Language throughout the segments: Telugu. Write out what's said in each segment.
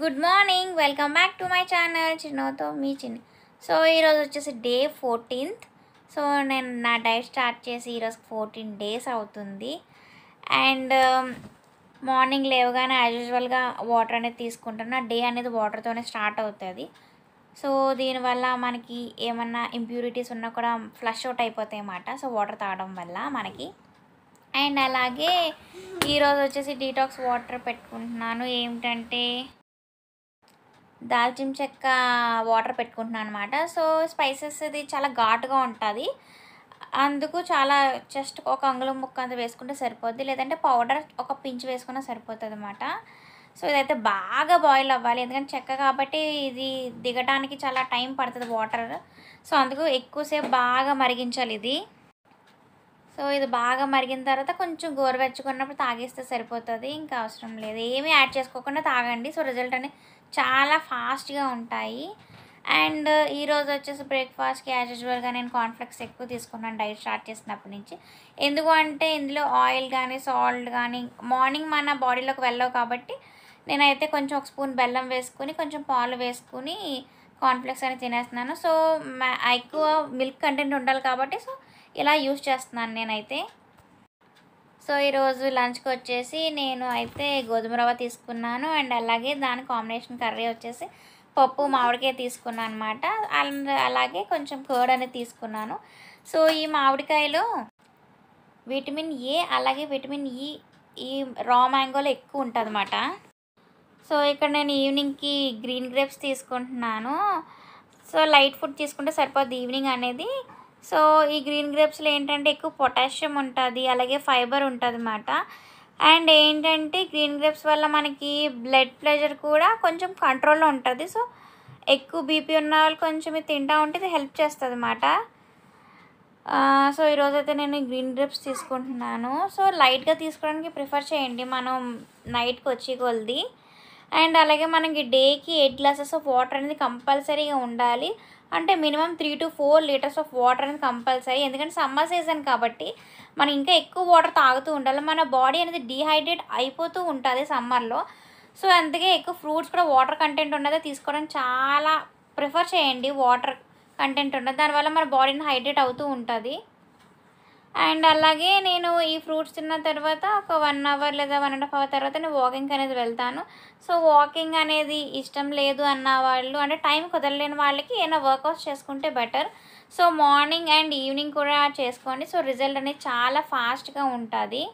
good morning welcome back to my channel చిన్నతో మీ చిన్న సో ఈరోజు వచ్చేసి డే ఫోర్టీన్త్ సో నేను నా డైట్ స్టార్ట్ చేసి ఈరోజు ఫోర్టీన్ డేస్ అవుతుంది అండ్ um, మార్నింగ్ లేవగానే యాజ్ యూజువల్గా వాటర్ అనేది తీసుకుంటాను నా డే అనేది వాటర్తోనే స్టార్ట్ అవుతుంది సో దీనివల్ల మనకి ఏమన్నా ఇంప్యూరిటీస్ ఉన్నా కూడా ఫ్లష్ అవుట్ అయిపోతాయి అన్నమాట సో వాటర్ తాగడం వల్ల మనకి అండ్ అలాగే ఈరోజు వచ్చేసి డీటాక్స్ వాటర్ పెట్టుకుంటున్నాను ఏమిటంటే దాల్చిన చెక్క వాటర్ పెట్టుకుంటున్నాను అనమాట సో స్పైసెస్ ఇది చాలా ఘాటుగా ఉంటుంది అందుకు చాలా జస్ట్ ఒక అంగుళం ముక్క అంత వేసుకుంటే సరిపోద్ది లేదంటే పౌడర్ ఒక పించ్ వేసుకున్నా సరిపోతుంది అనమాట సో ఇదైతే బాగా బాయిల్ అవ్వాలి ఎందుకంటే చెక్క కాబట్టి ఇది దిగడానికి చాలా టైం పడుతుంది వాటర్ సో అందుకు ఎక్కువసేపు బాగా మరిగించాలి ఇది సో ఇది బాగా మరిగిన తర్వాత కొంచెం గోరువెచ్చుకున్నప్పుడు తాగేస్తే సరిపోతుంది ఇంకా అవసరం లేదు ఏమీ యాడ్ చేసుకోకుండా తాగండి సో రిజల్ట్ అనేది చాలా ఫాస్ట్గా ఉంటాయి అండ్ ఈరోజు వచ్చేసి బ్రేక్ఫాస్ట్కి యాజ్ యూజువల్గా నేను కాన్ఫ్లెక్స్ ఎక్కువ తీసుకున్నాను డైట్ స్టార్ట్ చేసినప్పటి నుంచి ఎందుకు అంటే ఇందులో ఆయిల్ కానీ సాల్ట్ కానీ మార్నింగ్ మన బాడీలోకి వెళ్ళవు కాబట్టి నేనైతే కొంచెం ఒక స్పూన్ బెల్లం వేసుకుని కొంచెం పాలు వేసుకుని కాన్ఫ్లెక్స్ అని తినేస్తున్నాను సో ఎక్కువ మిల్క్ కంటెంట్ ఉండాలి కాబట్టి సో ఇలా యూస్ చేస్తున్నాను నేనైతే సో ఈరోజు లంచ్కి వచ్చేసి నేను అయితే గోధుమ రవ్వ తీసుకున్నాను అండ్ అలాగే దాని కాంబినేషన్ కర్రీ వచ్చేసి పప్పు మామిడికాయ తీసుకున్నాను అనమాట అలాగే కొంచెం కర్డ్ అనేది తీసుకున్నాను సో ఈ మామిడికాయలో విటమిన్ ఏ అలాగే విటమిన్ e, ఈ ఈ రా మ్యాంగోలో ఎక్కువ ఉంటుంది అన్నమాట సో ఇక్కడ నేను ఈవినింగ్కి గ్రీన్ గ్రేప్స్ తీసుకుంటున్నాను సో లైట్ ఫుడ్ తీసుకుంటే సరిపోద్ది ఈవినింగ్ అనేది సో ఈ గ్రీన్ గ్రేప్స్లో ఏంటంటే ఎక్కువ పొటాషియం ఉంటుంది అలాగే ఫైబర్ ఉంటుంది అన్నమాట అండ్ ఏంటంటే గ్రీన్ గ్రేప్స్ వల్ల మనకి బ్లడ్ ప్రెషర్ కూడా కొంచెం కంట్రోల్లో ఉంటుంది సో ఎక్కువ బీపీ ఉన్న వాళ్ళు కొంచెం ఇది తింటా ఉంటే ఇది హెల్ప్ చేస్తుంది అన్నమాట సో ఈరోజైతే నేను గ్రీన్ గ్రేప్స్ తీసుకుంటున్నాను సో లైట్గా తీసుకోవడానికి ప్రిఫర్ చేయండి మనం నైట్కి వచ్చి కొలిది అండ్ అలాగే మనకి డేకి ఎయిట్ గ్లాసెస్ ఆఫ్ వాటర్ అనేది కంపల్సరీగా ఉండాలి అంటే minimum three to four litres of water అనేది కంపల్సరీ ఎందుకంటే సమ్మర్ సీజన్ కాబట్టి మనం ఇంకా ఎక్కువ వాటర్ తాగుతూ ఉండాలి మన బాడీ అనేది డీహైడ్రేట్ అయిపోతూ ఉంటుంది సమ్మర్లో సో అందుకే ఎక్కువ ఫ్రూట్స్ కూడా వాటర్ కంటెంట్ ఉన్నదే తీసుకోవడం చాలా ప్రిఫర్ చేయండి వాటర్ కంటెంట్ ఉన్నది దానివల్ల మన బాడీని హైడ్రేట్ అవుతూ ఉంటుంది అండ్ అలాగే నేను ఈ ఫ్రూట్స్ తిన్న తర్వాత ఒక వన్ అవర్ లేదా వన్ అండ్ హాఫ్ అవర్ తర్వాత నేను వాకింగ్ అనేది వెళ్తాను సో వాకింగ్ అనేది ఇష్టం లేదు అన్న వాళ్ళు అంటే టైం కుదరలేని వాళ్ళకి ఏమైనా వర్కౌట్స్ చేసుకుంటే better so morning and evening కూడా చేసుకోండి సో రిజల్ట్ అనేది చాలా ఫాస్ట్గా ఉంటుంది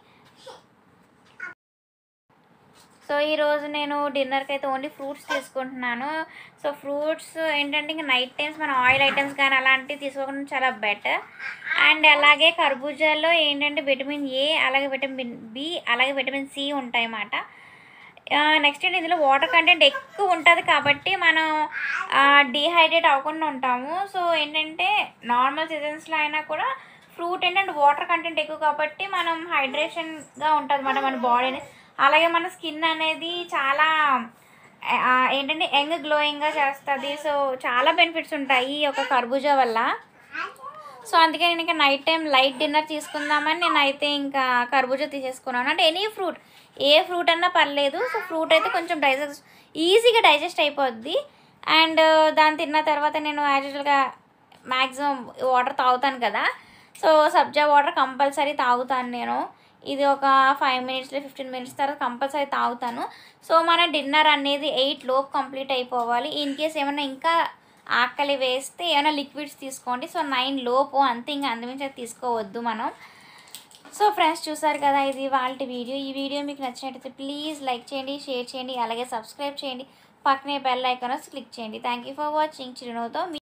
సో ఈరోజు నేను డిన్నర్కి అయితే ఓన్లీ ఫ్రూట్స్ తీసుకుంటున్నాను సో ఫ్రూట్స్ ఏంటంటే ఇంకా నైట్ టైమ్స్ మనం ఆయిల్ ఐటమ్స్ కానీ అలాంటివి తీసుకోకుండా చాలా బెటర్ అండ్ అలాగే కర్బూజాలో ఏంటంటే విటమిన్ ఏ అలాగే విటమిన్ బి అలాగే విటమిన్ సి ఉంటాయి అన్నమాట నెక్స్ట్ ఏంటి ఇందులో వాటర్ కంటెంట్ ఎక్కువ ఉంటుంది కాబట్టి మనం డీహైడ్రేట్ అవ్వకుండా ఉంటాము సో ఏంటంటే నార్మల్ సీజన్స్లో అయినా కూడా ఫ్రూట్ ఏంటంటే వాటర్ కంటెంట్ ఎక్కువ కాబట్టి మనం హైడ్రేషన్గా ఉంటుంది అన్నమాట మన బాడీని అలాగే మన స్కిన్ అనేది చాలా ఏంటంటే యంగ్ గ్లోయింగ్గా చేస్తుంది సో చాలా బెనిఫిట్స్ ఉంటాయి ఈ యొక్క కర్బూజా వల్ల సో అందుకే నేను ఇంకా నైట్ టైం లైట్ డిన్నర్ తీసుకుందామని నేనైతే ఇంకా కర్బూజా తీసేసుకున్నాను అంటే ఎనీ ఫ్రూట్ ఏ ఫ్రూట్ అన్నా పర్లేదు సో ఫ్రూట్ అయితే కొంచెం డైజెస్ట్ ఈజీగా డైజెస్ట్ అయిపోద్ది అండ్ దాన్ని తిన్న తర్వాత నేను యాజువల్గా మ్యాక్సిమం వాటర్ తాగుతాను కదా సో సబ్జా వాటర్ కంపల్సరీ తాగుతాను నేను ఇది ఒక ఫైవ్ మినిట్స్లో ఫిఫ్టీన్ మినిట్స్ తర్వాత కంపల్సరీ తాగుతాను సో మన డిన్నర్ అనేది ఎయిట్ లోపు కంప్లీట్ అయిపోవాలి ఇన్ కేస్ ఏమైనా ఇంకా ఆకలి వేస్తే ఏమైనా లిక్విడ్స్ తీసుకోండి సో నైన్ లోపు అంతే ఇంకా అందుమించి తీసుకోవద్దు మనం సో ఫ్రెండ్స్ చూసారు కదా ఇది వాళ్ళ వీడియో ఈ వీడియో మీకు నచ్చినట్టయితే ప్లీజ్ లైక్ చేయండి షేర్ చేయండి అలాగే సబ్స్క్రైబ్ చేయండి పక్కనే బెల్ ఐకాన్ క్లిక్ చేయండి థ్యాంక్ ఫర్ వాచింగ్ చిరునవ్వుతో